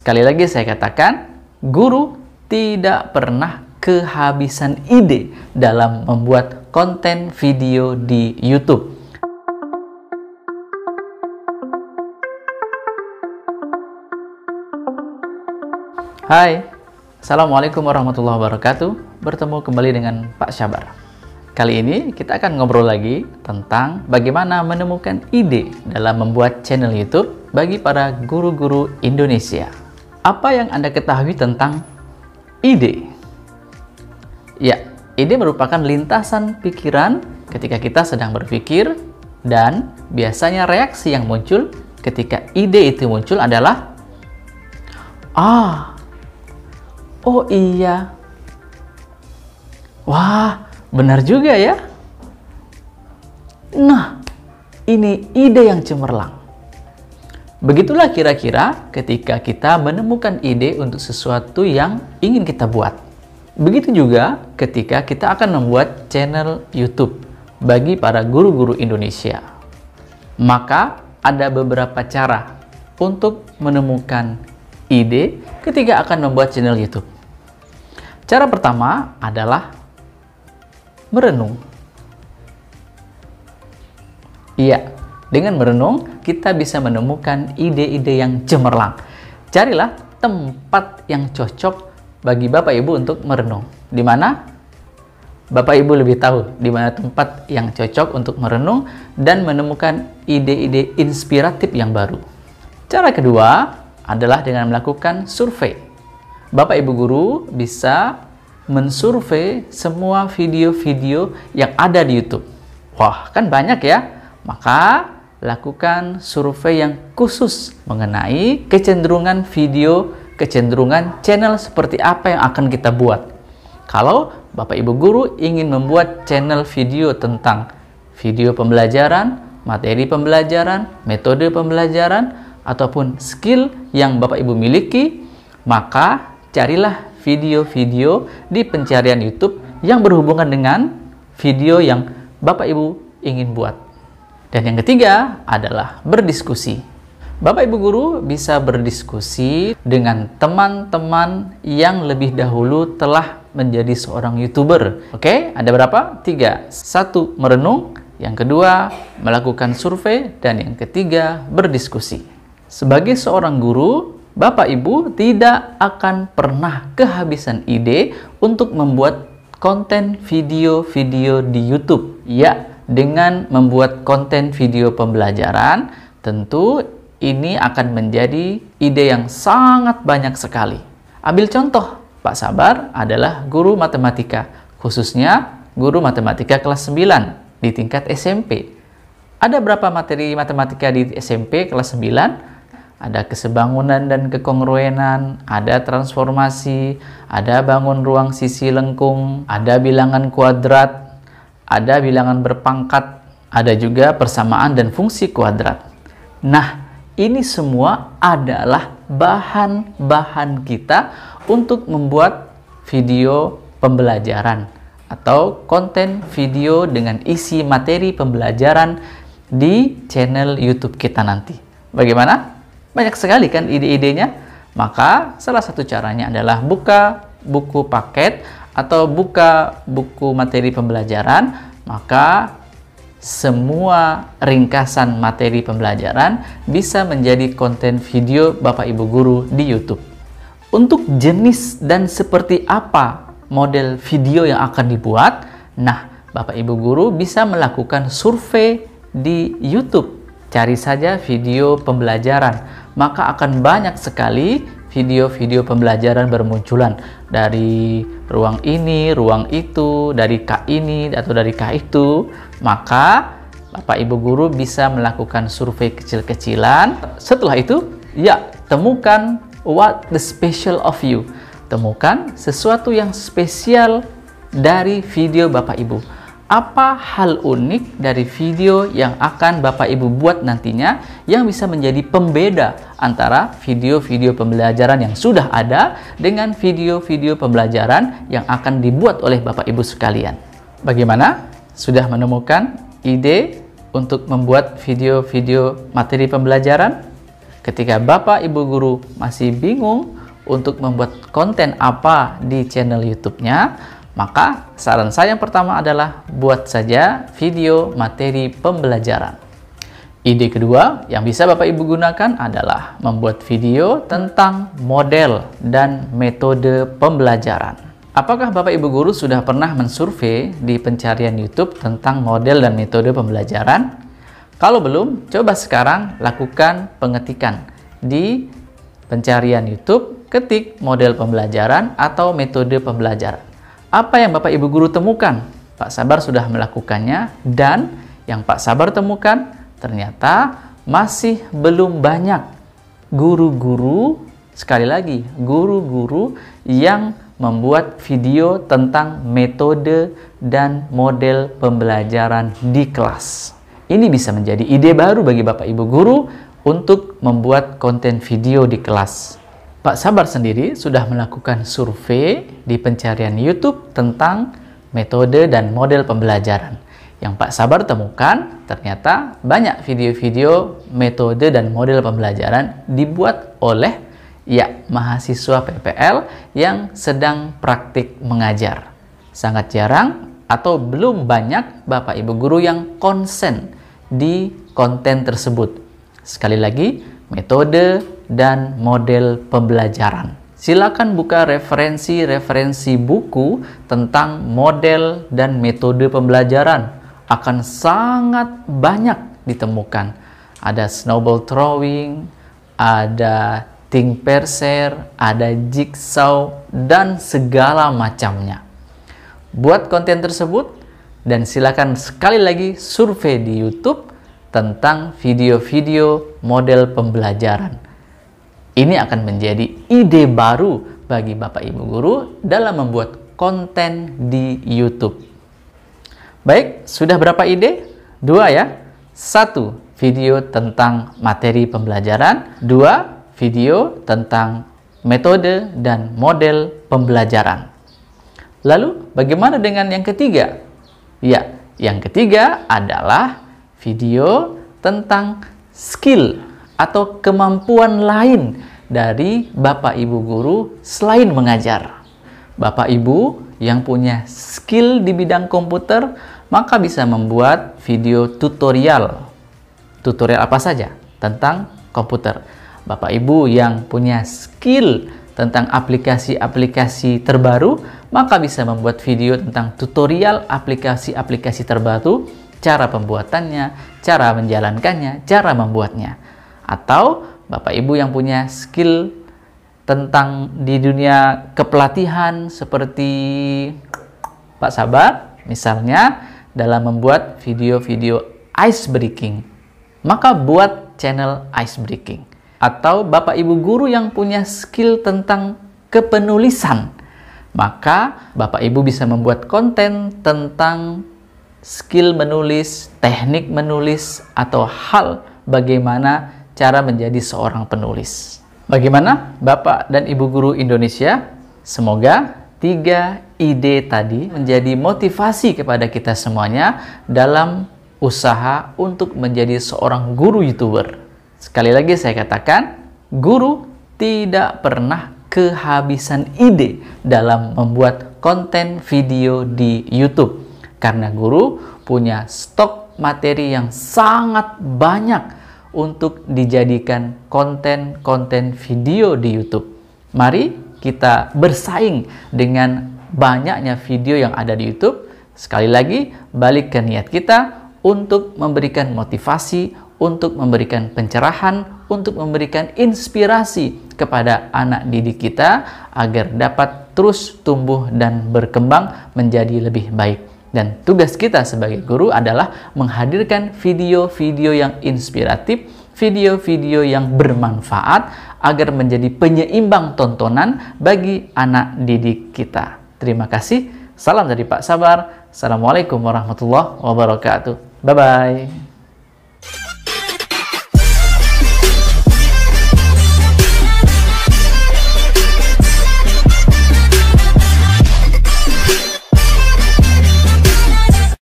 Sekali lagi saya katakan, guru tidak pernah kehabisan ide dalam membuat konten video di YouTube. Hai, Assalamualaikum warahmatullahi wabarakatuh. Bertemu kembali dengan Pak Syabar. Kali ini kita akan ngobrol lagi tentang bagaimana menemukan ide dalam membuat channel YouTube bagi para guru-guru Indonesia. Apa yang Anda ketahui tentang ide? Ya, ide merupakan lintasan pikiran ketika kita sedang berpikir dan biasanya reaksi yang muncul ketika ide itu muncul adalah Ah, oh iya, wah benar juga ya. Nah, ini ide yang cemerlang. Begitulah kira-kira ketika kita menemukan ide untuk sesuatu yang ingin kita buat. Begitu juga ketika kita akan membuat channel YouTube bagi para guru-guru Indonesia. Maka ada beberapa cara untuk menemukan ide ketika akan membuat channel YouTube. Cara pertama adalah merenung. Iya, dengan merenung, kita bisa menemukan ide-ide yang cemerlang. Carilah tempat yang cocok bagi Bapak Ibu untuk merenung. Di mana? Bapak Ibu lebih tahu di mana tempat yang cocok untuk merenung dan menemukan ide-ide inspiratif yang baru. Cara kedua adalah dengan melakukan survei. Bapak Ibu guru bisa mensurvei semua video-video yang ada di YouTube. Wah, kan banyak ya. Maka lakukan survei yang khusus mengenai kecenderungan video, kecenderungan channel seperti apa yang akan kita buat. Kalau Bapak Ibu guru ingin membuat channel video tentang video pembelajaran, materi pembelajaran, metode pembelajaran, ataupun skill yang Bapak Ibu miliki, maka carilah video-video di pencarian YouTube yang berhubungan dengan video yang Bapak Ibu ingin buat. Dan yang ketiga adalah berdiskusi. Bapak Ibu guru bisa berdiskusi dengan teman-teman yang lebih dahulu telah menjadi seorang YouTuber. Oke, ada berapa? Tiga. Satu, merenung. Yang kedua, melakukan survei. Dan yang ketiga, berdiskusi. Sebagai seorang guru, Bapak Ibu tidak akan pernah kehabisan ide untuk membuat konten video-video di YouTube. Ya, dengan membuat konten video pembelajaran, tentu ini akan menjadi ide yang sangat banyak sekali. Ambil contoh, Pak Sabar adalah guru matematika, khususnya guru matematika kelas 9 di tingkat SMP. Ada berapa materi matematika di SMP kelas 9? Ada kesebangunan dan kekongruenan, ada transformasi, ada bangun ruang sisi lengkung, ada bilangan kuadrat, ada bilangan berpangkat, ada juga persamaan dan fungsi kuadrat. Nah, ini semua adalah bahan-bahan kita untuk membuat video pembelajaran atau konten video dengan isi materi pembelajaran di channel YouTube kita nanti. Bagaimana? Banyak sekali kan ide-idenya? Maka salah satu caranya adalah buka buku paket atau buka buku materi pembelajaran, maka semua ringkasan materi pembelajaran bisa menjadi konten video Bapak Ibu guru di YouTube. Untuk jenis dan seperti apa model video yang akan dibuat, nah Bapak Ibu guru bisa melakukan survei di YouTube. Cari saja video pembelajaran, maka akan banyak sekali video-video pembelajaran bermunculan dari ruang ini, ruang itu, dari K ini atau dari K itu, maka Bapak Ibu guru bisa melakukan survei kecil-kecilan. Setelah itu, ya, temukan what the special of you. Temukan sesuatu yang spesial dari video Bapak Ibu apa hal unik dari video yang akan Bapak Ibu buat nantinya yang bisa menjadi pembeda antara video-video pembelajaran yang sudah ada dengan video-video pembelajaran yang akan dibuat oleh Bapak Ibu sekalian. Bagaimana? Sudah menemukan ide untuk membuat video-video materi pembelajaran? Ketika Bapak Ibu guru masih bingung untuk membuat konten apa di channel YouTube-nya, maka saran saya yang pertama adalah buat saja video materi pembelajaran. Ide kedua yang bisa Bapak Ibu gunakan adalah membuat video tentang model dan metode pembelajaran. Apakah Bapak Ibu guru sudah pernah mensurvei di pencarian YouTube tentang model dan metode pembelajaran? Kalau belum, coba sekarang lakukan pengetikan di pencarian YouTube, ketik model pembelajaran atau metode pembelajaran. Apa yang Bapak Ibu guru temukan? Pak Sabar sudah melakukannya dan yang Pak Sabar temukan ternyata masih belum banyak guru-guru sekali lagi guru-guru yang membuat video tentang metode dan model pembelajaran di kelas. Ini bisa menjadi ide baru bagi Bapak Ibu guru untuk membuat konten video di kelas. Pak Sabar sendiri sudah melakukan survei di pencarian YouTube tentang metode dan model pembelajaran. Yang Pak Sabar temukan, ternyata banyak video-video metode dan model pembelajaran dibuat oleh ya mahasiswa PPL yang sedang praktik mengajar. Sangat jarang atau belum banyak Bapak Ibu guru yang konsen di konten tersebut. Sekali lagi, metode dan model pembelajaran. Silakan buka referensi-referensi buku tentang model dan metode pembelajaran. Akan sangat banyak ditemukan. Ada snowball throwing, ada think perser, ada jigsaw, dan segala macamnya. Buat konten tersebut, dan silakan sekali lagi survei di YouTube tentang video-video model pembelajaran ini akan menjadi ide baru bagi Bapak Ibu guru dalam membuat konten di YouTube. Baik, sudah berapa ide? Dua ya. Satu, video tentang materi pembelajaran. Dua, video tentang metode dan model pembelajaran. Lalu, bagaimana dengan yang ketiga? Ya, yang ketiga adalah video tentang skill atau kemampuan lain dari Bapak Ibu guru selain mengajar. Bapak Ibu yang punya skill di bidang komputer, maka bisa membuat video tutorial. Tutorial apa saja tentang komputer. Bapak Ibu yang punya skill tentang aplikasi-aplikasi terbaru, maka bisa membuat video tentang tutorial aplikasi-aplikasi terbaru, cara pembuatannya, cara menjalankannya, cara membuatnya atau Bapak Ibu yang punya skill tentang di dunia kepelatihan seperti Pak Sabar misalnya dalam membuat video-video ice breaking maka buat channel ice breaking atau Bapak Ibu guru yang punya skill tentang kepenulisan maka Bapak Ibu bisa membuat konten tentang skill menulis, teknik menulis atau hal bagaimana cara menjadi seorang penulis. Bagaimana Bapak dan Ibu Guru Indonesia? Semoga tiga ide tadi menjadi motivasi kepada kita semuanya dalam usaha untuk menjadi seorang guru YouTuber. Sekali lagi saya katakan, guru tidak pernah kehabisan ide dalam membuat konten video di YouTube. Karena guru punya stok materi yang sangat banyak untuk dijadikan konten-konten video di YouTube. Mari kita bersaing dengan banyaknya video yang ada di YouTube. Sekali lagi, balik niat kita untuk memberikan motivasi, untuk memberikan pencerahan, untuk memberikan inspirasi kepada anak didik kita agar dapat terus tumbuh dan berkembang menjadi lebih baik. Dan tugas kita sebagai guru adalah menghadirkan video-video yang inspiratif, video-video yang bermanfaat agar menjadi penyeimbang tontonan bagi anak didik kita. Terima kasih. Salam dari Pak Sabar. Assalamualaikum warahmatullahi wabarakatuh. Bye-bye.